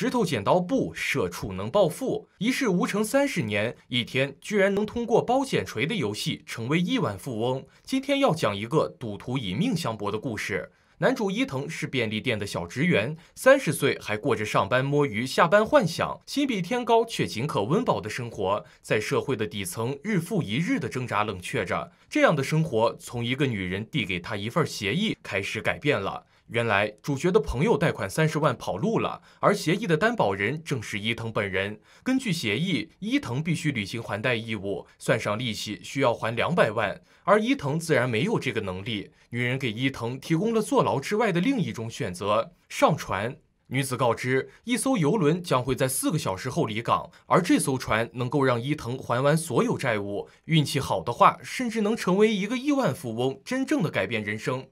石头剪刀布，社畜能暴富，一事无成三十年，一天居然能通过包剪锤的游戏成为亿万富翁。今天要讲一个赌徒以命相搏的故事。男主伊藤是便利店的小职员，三十岁还过着上班摸鱼、下班幻想，心比天高却仅可温饱的生活，在社会的底层日复一日的挣扎，冷却着。这样的生活从一个女人递给他一份协议开始改变了。原来，主角的朋友贷款三十万跑路了，而协议的担保人正是伊藤本人。根据协议，伊藤必须履行还贷义务，算上利息，需要还两百万。而伊藤自然没有这个能力。女人给伊藤提供了坐牢之外的另一种选择——上船。女子告知，一艘游轮将会在四个小时后离港，而这艘船能够让伊藤还完所有债务，运气好的话，甚至能成为一个亿万富翁，真正的改变人生。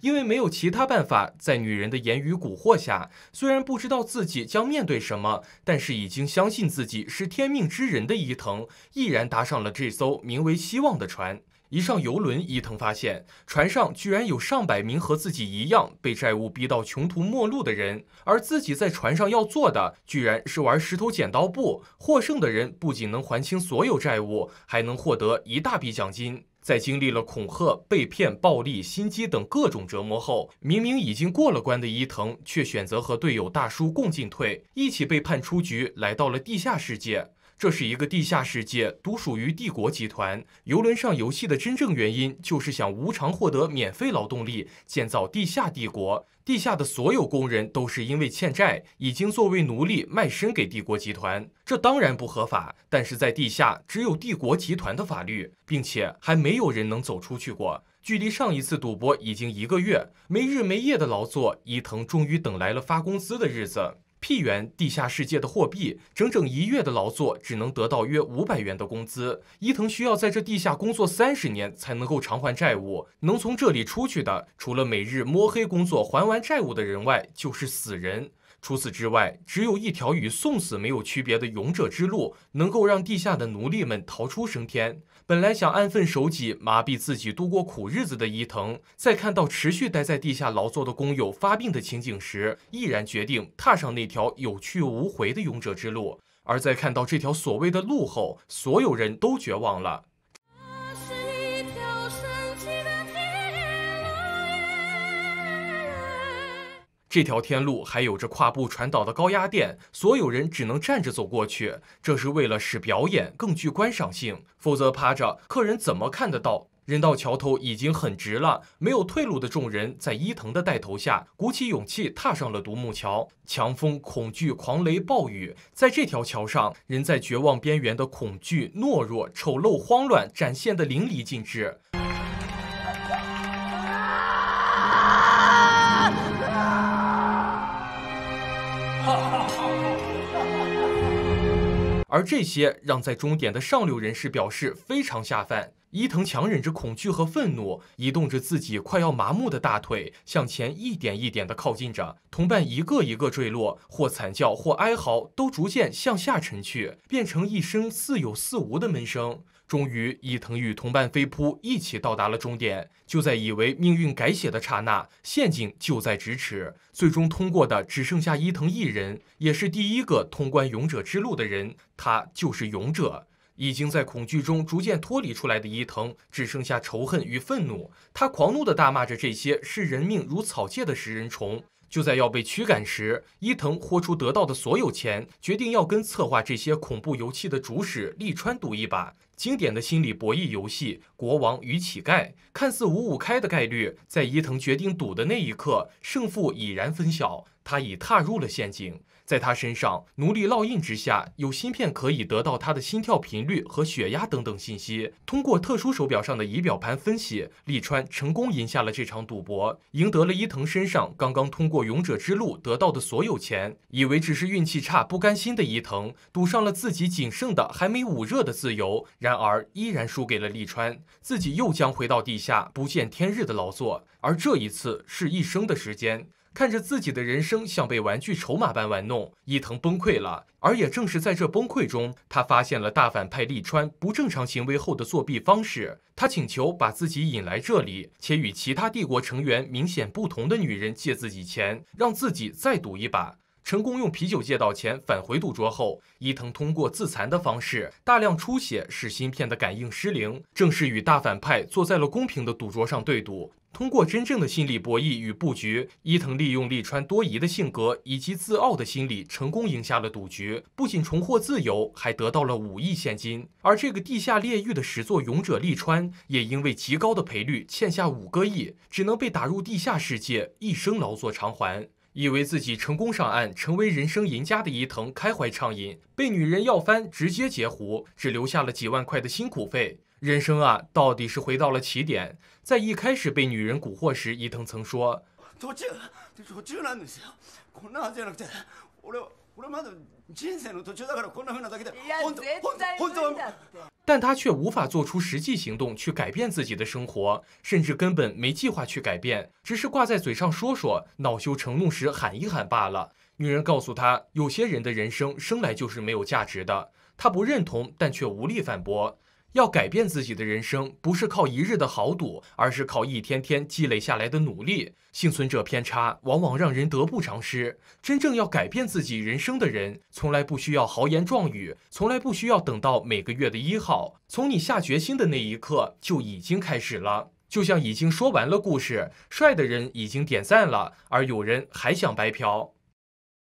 因为没有其他办法，在女人的言语蛊惑下，虽然不知道自己将面对什么，但是已经相信自己是天命之人的伊藤，毅然搭上了这艘名为“希望”的船。一上游轮，伊藤发现船上居然有上百名和自己一样被债务逼到穷途末路的人，而自己在船上要做的，居然是玩石头剪刀布。获胜的人不仅能还清所有债务，还能获得一大笔奖金。在经历了恐吓、被骗、暴力、心机等各种折磨后，明明已经过了关的伊藤，却选择和队友大叔共进退，一起被判出局，来到了地下世界。这是一个地下世界，独属于帝国集团。游轮上游戏的真正原因，就是想无偿获得免费劳动力，建造地下帝国。地下的所有工人都是因为欠债，已经作为奴隶卖身给帝国集团。这当然不合法，但是在地下只有帝国集团的法律，并且还没有人能走出去过。距离上一次赌博已经一个月，没日没夜的劳作，伊藤终于等来了发工资的日子。屁元地下世界的货币，整整一月的劳作只能得到约五百元的工资。伊藤需要在这地下工作三十年才能够偿还债务。能从这里出去的，除了每日摸黑工作还完债务的人外，就是死人。除此之外，只有一条与送死没有区别的勇者之路，能够让地下的奴隶们逃出升天。本来想安分守己、麻痹自己度过苦日子的伊藤，在看到持续待在地下劳作的工友发病的情景时，毅然决定踏上那条有去无回的勇者之路。而在看到这条所谓的路后，所有人都绝望了。这条天路还有着跨步传导的高压电，所有人只能站着走过去。这是为了使表演更具观赏性，否则趴着，客人怎么看得到？人到桥头已经很直了，没有退路的众人在伊藤的带头下，鼓起勇气踏上了独木桥。强风、恐惧、狂雷、暴雨，在这条桥上，人在绝望边缘的恐惧、懦弱、丑陋、慌乱，展现的淋漓尽致。而这些让在终点的上流人士表示非常下饭。伊藤强忍着恐惧和愤怒，移动着自己快要麻木的大腿，向前一点一点地靠近着。同伴一个一个坠落，或惨叫，或哀嚎，都逐渐向下沉去，变成一声似有似无的闷声。终于，伊藤与同伴飞扑，一起到达了终点。就在以为命运改写的刹那，陷阱就在咫尺。最终通过的只剩下伊藤一人，也是第一个通关勇者之路的人。他就是勇者。已经在恐惧中逐渐脱离出来的伊藤，只剩下仇恨与愤怒。他狂怒的大骂着：“这些视人命如草芥的食人虫！”就在要被驱赶时，伊藤豁出得到的所有钱，决定要跟策划这些恐怖游戏的主使利川赌一把。经典的心理博弈游戏《国王与乞丐》，看似五五开的概率，在伊藤决定赌的那一刻，胜负已然分晓，他已踏入了陷阱。在他身上，奴隶烙印之下有芯片，可以得到他的心跳频率和血压等等信息。通过特殊手表上的仪表盘分析，利川成功赢下了这场赌博，赢得了伊藤身上刚刚通过勇者之路得到的所有钱。以为只是运气差，不甘心的伊藤，赌上了自己仅剩的还没捂热的自由。然然而，依然输给了利川，自己又将回到地下不见天日的劳作，而这一次是一生的时间。看着自己的人生像被玩具筹码般玩弄，伊藤崩溃了。而也正是在这崩溃中，他发现了大反派利川不正常行为后的作弊方式。他请求把自己引来这里，且与其他帝国成员明显不同的女人借自己钱，让自己再赌一把。成功用啤酒借到钱，返回赌桌后，伊藤通过自残的方式大量出血，使芯片的感应失灵，正式与大反派坐在了公平的赌桌上对赌。通过真正的心理博弈与布局，伊藤利用利川多疑的性格以及自傲的心理，成功赢下了赌局，不仅重获自由，还得到了五亿现金。而这个地下炼狱的始作俑者利川，也因为极高的赔率欠下五个亿，只能被打入地下世界，一生劳作偿还。以为自己成功上岸，成为人生赢家的伊藤开怀畅饮，被女人要翻，直接截胡，只留下了几万块的辛苦费。人生啊，到底是回到了起点。在一开始被女人蛊惑时，伊藤曾说：“じゃなくて、俺、俺まだ人生の途中だからこんなだけで、本当、本当、本当但他却无法做出实际行动去改变自己的生活，甚至根本没计划去改变，只是挂在嘴上说说，恼羞成怒时喊一喊罢了。女人告诉他，有些人的人生生来就是没有价值的，他不认同，但却无力反驳。要改变自己的人生，不是靠一日的豪赌，而是靠一天天积累下来的努力。幸存者偏差往往让人得不偿失。真正要改变自己人生的人，从来不需要豪言壮语，从来不需要等到每个月的一号，从你下决心的那一刻就已经开始了。就像已经说完了故事，帅的人已经点赞了，而有人还想白嫖。